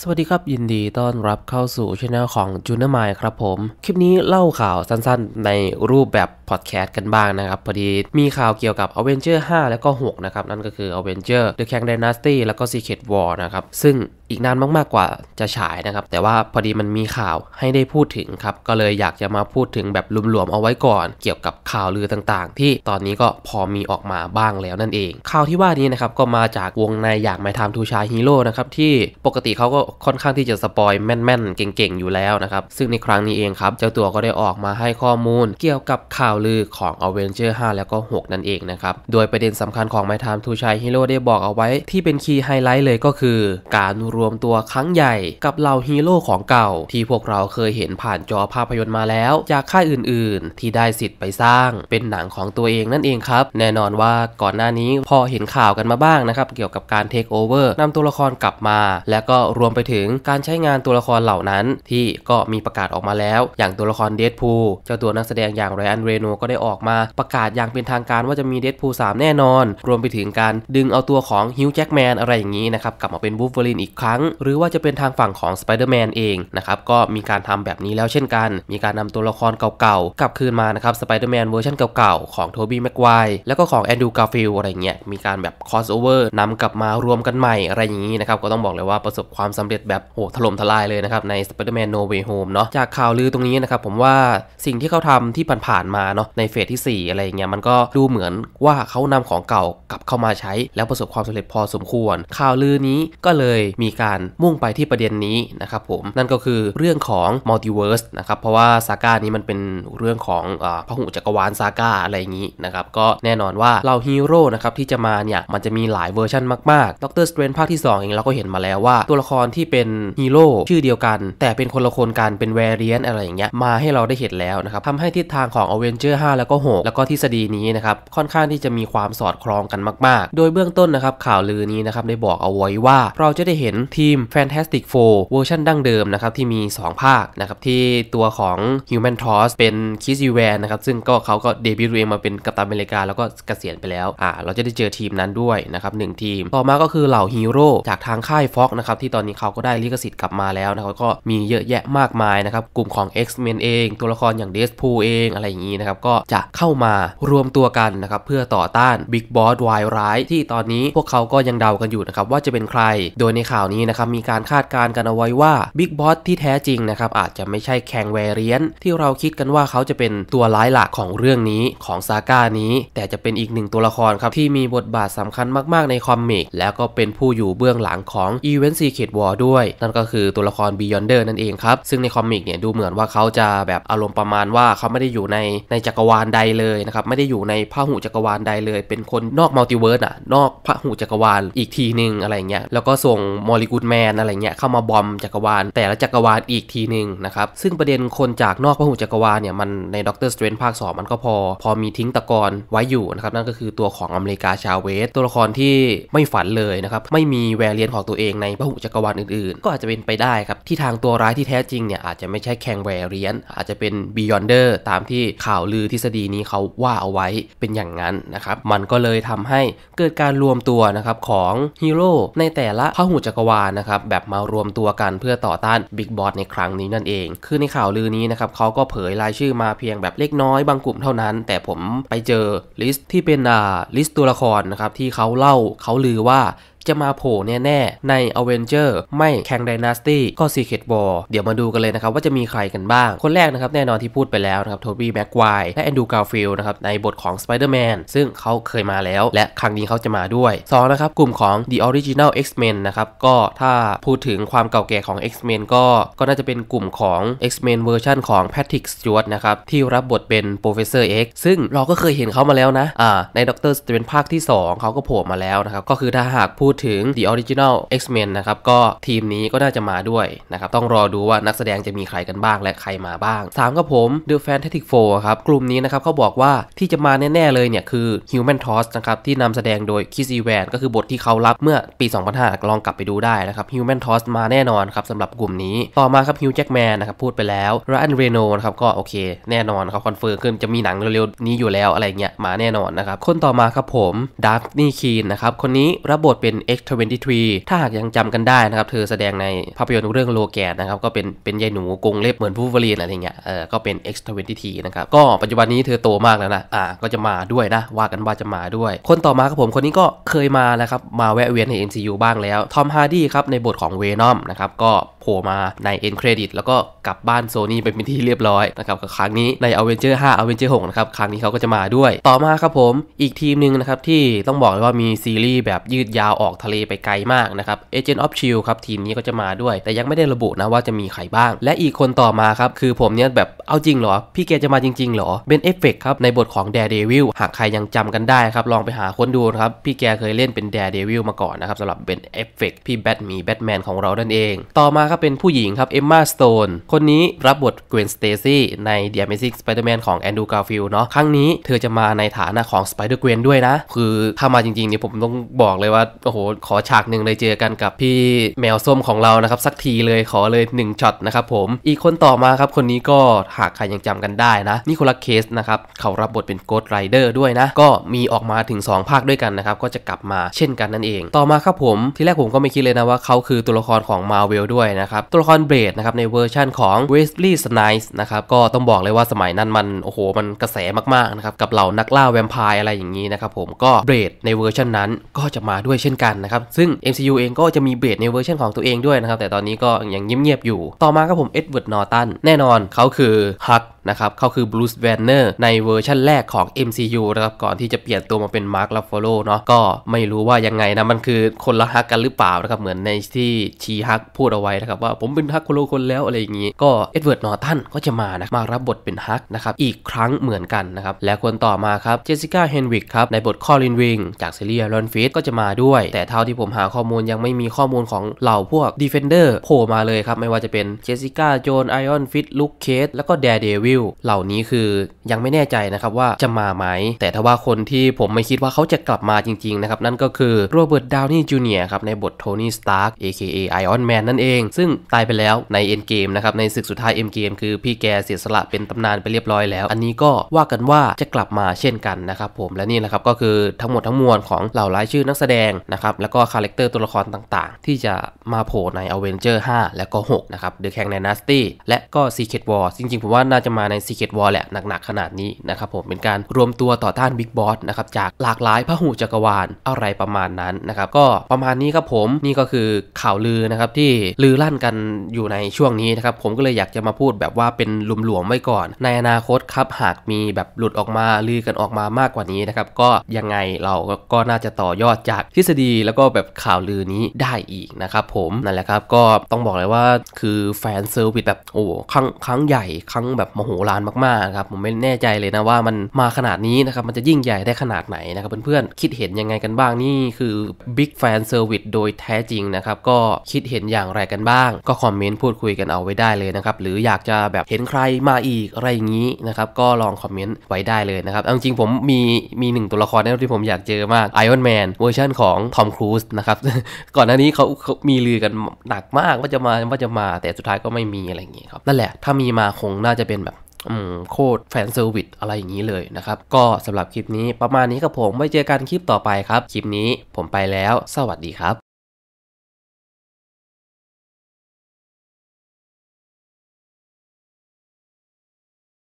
สวัสดีครับ ยินดีต้อนรับเข้าสู่ช่องของจูเนอร์มายครับผม คลิปนี้เล่าข่าวสั้นๆ ในรูปแบบพอดแคสต์กันบ้างนะครับ พอดีมีข่าวเกี่ยวกับ a v e n g e r 5 แล้วก็ 6 นะครับ นั่นก็คือ a v e n g e r The Kang Dynasty แล้วก็ Secret War นะครับ ซึ่งอีกนานมาก ๆ กว่าจะฉายนะครับ แต่ว่าพอดีมันมีข่าวให้ได้พูดถึงครับ ก็เลยอยากจะมาพูดถึงแบบหลวมๆ เอาไว้ก่อนเกี่ยวกับข่าวลือต่างๆ ที่ตอนนี้ก็พอมีออกมาบ้างแล้วนั่นเอง ข่าวที่ว่านี้นะครับก็มาจากวงในอย่างไมทามทูชาฮีโร่นะครับ ที่ปกติเขาก็ค่อนข้างที่จะสปอยแม่น ๆ เก่ง ๆ อยู่แล้วนะครับ ซึ่งในครั้งนี้เองครับเจ้าตัวก็ได้ออกมาให้ข้อมูลเกี่ยวกับข่าวลือของ a v e n g e r 5 แล้วก็ 6 นั่นเองนะครับโดยประเด็นสำคัญของไมทามทูชาฮีโร่ได้บอกเอาไว้ ที่เป็นคีย์ไฮไลท์เลยก็คือ การรวมตัวครั้งใหญ่กับเหล่าฮีโร่ของเก่า ที่พวกเราเคยเห็นผ่านจอภาพยนตร์มาแล้ว จากค่ายอื่นๆที่ได้สิทธิ์ไปสร้าง เป็นหนังของตัวเองนั่นเองครับ แน่นอนว่าก่อนหน้านี้พอเห็นข่าวกันมาบ้างนะครับ เกี่ยวกับการเทคโอเวอร์นำตัวละครกลับมา และก็รวมไปถึงการใช้งานตัวละครเหล่านั้น ที่ก็มีประกาศออกมาแล้วอย่างตัวละครเดดพูลเจ้าตัวนักแสดงอย่างไรอันเรโนก็ได้ออกมา ประกาศอย่างเป็นทางการว่าจะมีเดดพูลมแน่นอน รวมไปถึงการดึงเอาตัวของฮิวจ์แจ็คแมนอะไรอย่างนี้นะครับกลับมาเป็นบูฟเวอรินอีกครั้รั้งหรือว่าจะเป็นทางฝั่งของสไปเดอร์แมนเองนะครับ ก็มีการทำแบบนี้แล้วเช่นกัน มีการนำตัวละครเก่าๆ กลับคืนมานะครับสไปเดอร์แมนเวอร์ชันเก่าๆ ของโทบี้แม็กไวแล้วก็ของแอนดูการ์ฟิลอะไรเงี้ย มีการแบบคอสโอเวอร์นำกลับมารวมกันใหม่ อะไรอย่างนี้นะครับ ก็ต้องบอกเลยว่าประสบความสำเร็จแบบโหถล่มทลายเลยนะครับ ในสไปเดอร์แมนโนเวโฮมเนาะจากข่าวลือตรงนี้นะครับผมว่าสิ่งที่เขาทำที่ผ่านๆมาเนาะในเฟสที่4 อะไรเงี้ยมันก็ดูเหมือนว่าเขานำของเก่ากลับเข้ามาใช้แล้วประสบความสำเร็จพอสมควรข่าวลือนี้ก็เลยมีการมุ่งไปที่ประเด็นนี้นะครับผม นั่นก็คือเรื่องของมัลติเวิร์สนะครับ เพราะว่าซาก้านี้มันเป็นเรื่องของอพหุจักรวาลซาก้าอะไรอย่างนี้นะครับ ก็แน่นอนว่าเราฮีโร่นะครับ ที่จะมาเนี่ย มันจะมีหลายเวอร์ชันมากๆด็อกเตอร์สเตรนภาคที่ 2 เอง เราก็เห็นมาแล้วว่า ตัวละครที่เป็นฮีโร่ชื่อเดียวกัน แต่เป็นคนละคนกันเป็นแวรเรียนอะไรอย่างเงี้ยมาให้เราได้เห็นแล้วนะครับทำให้ทิศทางของอเวนเจอร์ 5 แล้วก็ 6 แล้วก็ทฤษฎีนี้นะครับค่อนข้างที่จะมีความสอดคล้องกันมาก ๆ โดยเบื้องต้นนะครับข่าวลือนี้นะครับได้บอกเอาไว้ว่าเราจะได้เห็นทีม Fantastic Four เวอร์ชันดั้งเดิมนะครับที่มี 2 ภาคนะครับที่ตัวของ Human t o s เป็นคิสยูแวนนะครับซึ่งก็เขาก็เดบิวต์เองมาเป็นกัปตันอเมริกาแล้วก็เกษียณไปแล้วอ่า เราจะได้เจอทีมนั้นด้วยนะครับหทีมต่อมาก็คือเหล่าฮีโร่จากทางค่ายฟ็อกนะครับที่ตอนนี้เขาก็ได้ลิขสิทธิ์กลับมาแล้วนะครับก็มีเยอะแยะมากมายนะครับกลุ่มของ X-Men เอง ตัวละครอย่างเดสพูเอง อะไรอย่างนี้นะครับก็จะเข้ามารวมตัวกันนะครับเพื่อต่อต้านบิ๊กบอสวายร้ายที่ตอนนี้พวกเขาก็ยังเดากันอยู่นะครับว่าจะเป็นใครโดยในข่าวนี้ี้นะครับมีการคาดการณ์กันเอาไว้ว่าบิ๊กบอสที่แท้จริงนะครับอาจจะไม่ใช่แคงแวรเรียนที่เราคิดกันว่าเขาจะเป็นตัวร้ายหลักของเรื่องนี้ของซาก้านี้แต่จะเป็นอีกหนึ่งตัวละครครับที่มีบทบาทสำคัญมาก ๆ ในคอมมิกแล้วก็เป็นผู้อยู่เบื้องหลังของอีเวนต์ซีเคดวอร์ด้วยนั่นก็คือตัวละครบยอนเดอร์นั่นเองครับซึ่งในคอมมิกเนี่ยดูเหมือนว่าเขาจะแบบอารมณ์ประมาณว่าเขาไม่ได้อยู่ในในจักรวาลใดเลยนะครับไม่ได้อยู่ในพหูจักรวาลใดเลย เป็นคนนอกมัลติเวิร์สอ่ะนอกพหูจักรวาล อีกทีหนึ่งอะไรเงี้ยแล้วก็ส่งมอลิีกูดแมนอะไรเงี้ยเข้ามาบอมจักรวาลแต่ละจักรวาลอีกทีหนึ่งนะครับ ซึ่งประเด็นคนจากนอกพระหุจักรวาลเนี่ย มันในด็อกเตอร์สเตรนภาค 2 มันก็พอพอมีทิ้งตะกอนไว้อยู่นะครับ นั่นก็คือตัวของอเมริกาชาเวส ตัวละครที่ไม่ฝันเลยนะครับ ไม่มีแวรเลียนของตัวเองในพระหุจักรวาลอื่นๆ ก็อาจจะเป็นไปได้ครับ ที่ทางตัวร้ายที่แท้จริงเนี่ยอาจจะไม่ใช่แคงแวรเลียน อาจจะเป็นบิยอนเดอร์ตามที่ข่าวลือทฤษฎีนี้เขาว่าเอาไว้เป็นอย่างนั้นนะครับมันก็เลยทำให้เกิดการรวมตัวนะครับของฮีโร่ในแต่ละพหุจักรวาลานะครับ แบบมารวมตัวกันเพื่อต่อต้านบิ๊กบอสในครั้งนี้นั่นเอง คือในข่าวลือนี้นะครับเขาก็เผยรายชื่อมาเพียงแบบเล็กน้อยบางกลุ่มเท่านั้น แต่ผมไปเจอ ลิสต์ที่เป็นอ่าลิสต์ตัวละครนะครับ ที่เขาเล่าเขาลือว่าจะมาโผล่แน่ๆใน a v e n g e r ไม่แคงไดนาสตี้ก็ Secret War เดี๋ยวมาดูกันเลยนะครับว่าจะมีใครกันบ้างคนแรกนะครับแน่นอนที่พูดไปแล้วนะครับโทบี้แม็กไวและแอนดูการ์ฟิลนะครับในบทของ Spider-Man ซึ่งเขาเคยมาแล้วและครั้งนี้เขาจะมาด้วย 2 นะครับกลุ่มของ The Original X-Men นะครับ ก็ถ้าพูดถึงความเก่าแก่ของ X-Men ก็ก็น่าจะเป็นกลุ่มของ X-Men เวอร์ชันของแพทริกสจวตนะครับที่รับบทเป็น Professor X ซึ่งเราก็เคยเห็นเขามาแล้วนะอ่าในด็อกเตอร์สเตนภาคที่ 2 เขาก็โผล่มาแล้วนะครับก็คือถ้าหากพูดถึง The Original X-Men นะครับก็ทีมนี้ก็น่าจะมาด้วยนะครับต้องรอดูว่านักแสดงจะมีใครกันบ้างและใครมาบ้าง 3กับผม The Fantastic Four ครับ กลุ่มนี้นะครับเขาบอกว่าที่จะมาแน่ ๆเลยเนี่ยคือ Human Torch นะครับที่นำแสดงโดยคิ s e v แวนก็คือบทที่เขารับเมื่อปี 2005ลองกลับไปดูได้นะครับ Human Torch มาแน่นอนครับสำหรับกลุ่มนี้ต่อมาครับ Hugh Jackman นะครับพูดไปแล้ว Ryan Reynolds นะครับก็โอเคแน่นอนเขาคอนเฟิร์มขึ้นจะมีหนังเร็วๆนี้อยู่แล้วอะไรเงี้ยมาแน่นอนนะครับคนต่อมาครับผมดัฟนี่คีนนะครับคนนี้รับบทเป็น X23 ถ้าหากยังจำกันได้นะครับ เธอแสดงในภาพยนตร์เรื่องโลแกนนะครับ ก็เป็น เป็นยายหนูกงเล็บ เหมือนผู้วลีนอะไรเงี้ยเออก็เป็น X23 นะครับ ก็ปัจจุบันนี้เธอโตมากแล้วนะ อ่าก็จะมาด้วยนะ ว่ากันว่าจะมาด้วย คนต่อมาครับผมคนนี้ก็เคยมาแล้วครับ มาแวะเวียนใน MCU บ้างแล้ว ทอมฮาร์ดี้ครับในบทของเวนอมนะครับก็โผล่มาในเอ็นเครดิต แล้วก็กลับบ้านโซนี่ไปเป็นที่เรียบร้อยนะครับกับครั้งนี้ใน a v e n g e r 5 a v e n g e r 6นะครับครั้งนี้เขาก็จะมาด้วย ต่อมาครับผมอีกทีมหนึ่งนะครับที่ต้องบอกเลยว่ามีซีรีส์แบบยืดยาวอออกทะเลไปไกลมากนะครับเอเจนต์ออฟชิลครับ ทีมนี้ก็จะมาด้วย แต่ยังไม่ได้ระบุนะว่าจะมีใครบ้าง และอีกคนต่อมาครับ คือผมเนี่ยแบบเอาจริงเหรอ พี่แกจะมาจริงๆเหรอเป็นเอฟเฟกครับ ในบทของแดร์เดวิลหากใครยังจำกันได้ครับ ลองไปหาค้นดูนะครับ พี่แกเคยเล่นเป็นแดร์เดวิลมาก่อนนะครับสำหรับเป็นเอฟเฟกพี่แบทมีแบทแมนของเรานั่นเอง ต่อมาครับเป็นผู้หญิงครับเอมมาสโตนคนนี้รับบทเกวนสเตซี่ในเดียร์เมซิกสไปเดอร์แมนของแอนดูการ์ฟิลเนาะครั้งนี้เธอจะมาในฐานะของสไปเดอร์เกวนด้วยนะคือถ้ามาจริงๆเนี่ยผมต้องบอกเลยว่าโอ้โหหขอฉากหนึ่งเลยเจอกันกับพี่แมวส้มของเรานะครับ สักทีเลยขอเลย1ช็อตนะครับผมอีกคนต่อมาครับคนนี้ก็หากใครยังจำกันได้นะ นี่คละเคสนะครับเขารับบทเป็นโกดไรเดอร์ด้วยนะ ก็มีออกมาถึง 2 ภาคด้วยกันนะครับ ก็จะกลับมาเช่นกันนั่นเอง ต่อมาครับผม ที่แรกผมก็ไม่คิดเลยนะ ว่าเขาคือตัวละครของมาเวลด้วยนะครับตัวละครเบรดนะครับในเวอร์ชั่นของเวสลีย์สไนส์นะครับก็ต้องบอกเลยว่าสมัยนั้นมันโอ้โห มันกระแสมากๆนะครับกับเหล่านักล่าแวมไพร์อะไรอย่างนี้นะครับผมก็เบรดในเวอร์ชันนั้นก็จะมาด้วยเช่นกันันนะครับ ซึ่ง MCU เองก็จะมีเบรดในเวอร์ชันของตัวเองด้วยนะครับ แต่ตอนนี้ก็ยังเงียบๆอยู่ ต่อมาครับผมเอ็ดเวิร์ดนอร์ตันแน่นอนเขาคือฮักนะครับเขาคือบรูซแวนเนอร์ในเวอร์ชั่นแรกของ MCU นะครับ ก่อนที่จะเปลี่ยนตัวมาเป็นมาร์คลาฟโลเนาะก็ไม่รู้ว่ายังไงนะ มันคือคนละฮักกันหรือเปล่านะครับเหมือนในที่ชีฮักพูดเอาไว้นะครับ ว่าผมเป็นฮักโคโลคนแล้วอะไรอย่างงี้ ก็เอ็ดเวิร์ดนอร์ตันก็จะมานะมารับบทเป็นฮักนะครับ อีกครั้งเหมือนกันนะครับ และคนต่อมาครับเจสสิก้าเฮนวิกครับ ในบทคอลินวิงจากซีรีส์รอนฟิตก็จะมาด้วย แต่เท่าที่ผมหาข้อมูลยังไม่มีข้อมูลของเหล่าพวกดีเฟนเดอร์โผล่มาเลยครับไม่ว่าจะเป็นเจสสิก้าโจนไอออนฟิตลุคเคสแล้วก็แดร์เดวิวลเหล่านี้คือยังไม่แน่ใจนะครับว่าจะมาไหม แต่ถ้าว่าคนที่ผมไม่คิดว่าเขาจะกลับมาจริงๆนะครับ นั่นก็คือโรเบิร์ตดาวนี่จูเนียครับในบทโทนี่สตาร์ก AKA Iron Man นั่นเอง ซึ่งตายไปแล้วใน Endgame นะครับ ในศึกสุดท้าย Endgame คือพี่แกเสียสละเป็นตำนานไปเรียบร้อยแล้ว อันนี้ก็ว่ากันว่าจะกลับมาเช่นกันนะครับผมและนี่แหละครับก็คือทั้งหมดทั้งมวลของเหล่ารายชื่อนักแสดงนะครับแล้วก็คาแรคเตอร์ตัวละครต่างๆที่จะมาโผล่ใน Avenger 5 และก็6นะครับ The Kang Dynasty และก็ Secret War จริงๆผมว่าน่าจะมาใน Secret War แหละหนักๆขนาดนี้นะครับผมเป็นการรวมตัวต่อต้านบิ๊กบอสนะครับจากหลากหลายพระหูจักรวาลอะไรประมาณนั้นนะครับก็ประมาณนี้ครับผมนี่ก็คือข่าวลือนะครับที่ลือลั่นกันอยู่ในช่วงนี้นะครับผมก็เลยอยากจะมาพูดแบบว่าเป็นหลวมไว้ก่อน ในอนาคตครับหากมีแบบหลุดออกมาลือกันออกมามากกว่านี้นะครับก็ยังไงเราก็น่าจะต่อยอดจากทฤษฎีแล้วก็แบบข่าวลือนี้ได้อีกนะครับผมนั่นแหละครับก็ต้องบอกเลยว่าคือแฟนเซอร์วิสแบบโอ้ครั้งครั้งใหญ่ครั้งแบบมโหฬารมากๆครับผมไม่แน่ใจเลยนะว่ามันมาขนาดนี้นะครับมันจะยิ่งใหญ่ได้ขนาดไหนนะครับเพื่อนๆคิดเห็นยังไงกันบ้างนี่คือ Big Fan Service โดยแท้จริงนะครับก็คิดเห็นอย่างไรกันบ้าง ก็คอมเมนต์พูดคุยกันเอาไว้ได้เลยนะครับหรืออยากจะแบบเห็นใครมาอีกอะไรอย่างนี้นะครับก็ลองคอมเมนต์ไว้ได้เลยนะครับจริงๆผมมีมีหนึ่งตัวละครที่ผมอยากเจอมาก Iron Man เวอร์ชันของทอมครูซนะครับก่อนหน้านี้เขาเขามีลือกันหนักมากว่าจะมาว่าจะมาแต่สุดท้ายก็ไม่มีอะไรอย่างนี้ครับนั่นแหละ ถ้ามีมาคงน่าจะเป็นแบบโคตรแฟนเซอร์วิสอะไรอย่างนี้เลยนะครับ ก็สำหรับคลิปนี้ประมาณนี้ครับผมไว้เจอกันคลิปต่อไปครับ คลิปนี้ผมไปแล้วสวัสดีครับ